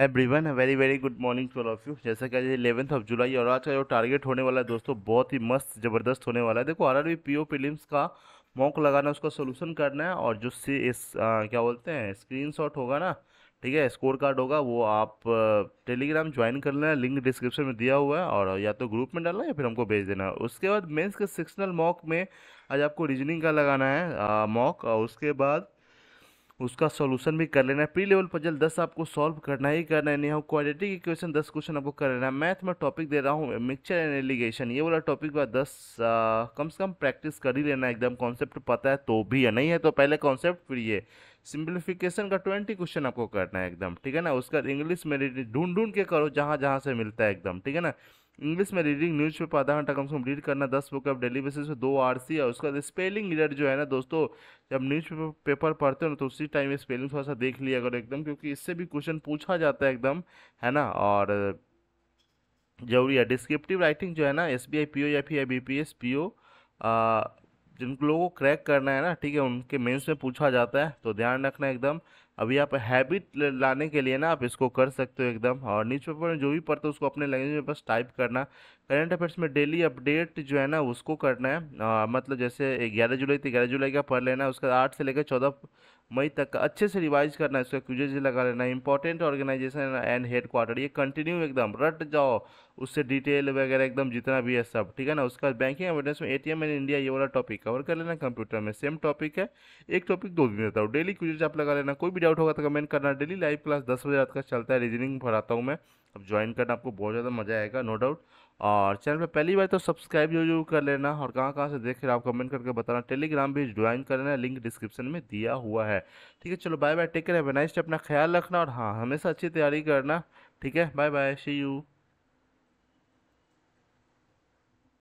everyone very very good morning to all of you जैसा कि आज इलेवंथ ऑफ जुलाई और आज का जो टारगेट होने वाला है दोस्तों बहुत ही मस्त ज़बरदस्त होने वाला है देखो R R B P O prelims का मॉक लगाना है उसका सोल्यूशन करना है और जो सी इस आ, क्या बोलते हैं स्क्रीन होगा ना ठीक है स्कोर कार्ड होगा वो आप टेलीग्राम ज्वाइन कर लेना लिंक डिस्क्रिप्शन में दिया हुआ है और या तो ग्रुप में डालना या फिर हमको भेज देना उसके बाद मेंस के सेक्शनल मॉक में आज आपको रीजनिंग का लगाना है मॉक और उसके बाद उसका सॉल्यूशन भी कर लेना है प्री लेवल पजल दस आपको सॉल्व करना ही करना है नहीं क्वालिटी के क्वेश्चन दस क्वेश्चन आपको कर लेना है मैथ में टॉपिक दे रहा हूँ मिक्सचर एंड एलिगेशन ये वाला टॉपिक का दस आ, कम से कम प्रैक्टिस कर ही लेना एकदम कॉन्सेप्ट पता है तो भी है नहीं है तो पहले कॉन्सेप्ट फिर ये सिंप्लीफिकेशन का ट्वेंटी क्वेश्चन आपको करना है एकदम ठीक है ना उसका इंग्लिश में ढूंढ ढूंढ के करो जहाँ जहाँ से मिलता है एकदम ठीक है ना इंग्लिश में रीडिंग न्यूज़ पेपर आधा घंटा कम से कम रीड करना दस बुक अब डेली बेसिस पे दो आर सी और उसके बाद स्पेलिंग एरर जो है ना दोस्तों जब न्यूज़ पेपर पढ़ते हो ना तो उसी टाइम में स्पेलिंग थोड़ा सा देख लिया करो एकदम क्योंकि इससे भी क्वेश्चन पूछा जाता है एकदम है ना और जरूरी है डिस्क्रिप्टिव राइटिंग जो है ना S B I P O या फिर I B P S P O जिन लोगों को क्रैक करना है ना ठीक है उनके मेन्स में पूछा जाता है तो ध्यान रखना एकदम अभी आप हैबिट लाने के लिए ना आप इसको कर सकते हो एकदम और न्यूज़पेपर में जो भी पढ़ते हो उसको अपने लैंग्वेज में बस टाइप करना करंट अफेयर्स में डेली अपडेट जो है ना उसको करना है आ, मतलब जैसे ग्यारह जुलाई तो ग्यारह जुलाई का पढ़ लेना उसके उसका आठ से लेकर चौदह मई तक का अच्छे से रिवाइज करना है उसका क्यूजेज लगा लेना important organisation and head quarter ये कंटिन्यू एकदम रट जाओ उससे डिटेल वगैरह एकदम जितना भी है सब ठीक है ना उसका बैंकिंग अवेयरनेस में एटीएम एंड इंडिया ये वाला टॉपिक कवर कर लेना कंप्यूटर में सेम टॉपिक है एक टॉपिक दो दिन देता हूँ डेली क्यूजेज आप लगा लेना कोई भी डाउट होगा तो कमेंट करना डेली लाइव क्लास दस बजे रात का चलता है रीजनिंग पढ़ाता हूँ मैं अब ज्वाइन करना आपको बहुत ज़्यादा मज़ा आएगा नो डाउट और चैनल पे पहली बार तो सब्सक्राइब जरूर कर लेना और कहाँ कहाँ से देख रहे आप कमेंट करके बताना टेलीग्राम भी ज्वाइन कर लेना लिंक डिस्क्रिप्शन में दिया हुआ है ठीक है चलो बाय बाय टेक केयर है नाइस अपना ख्याल रखना और हाँ हमेशा अच्छी तैयारी करना ठीक है बाय बाय सी यू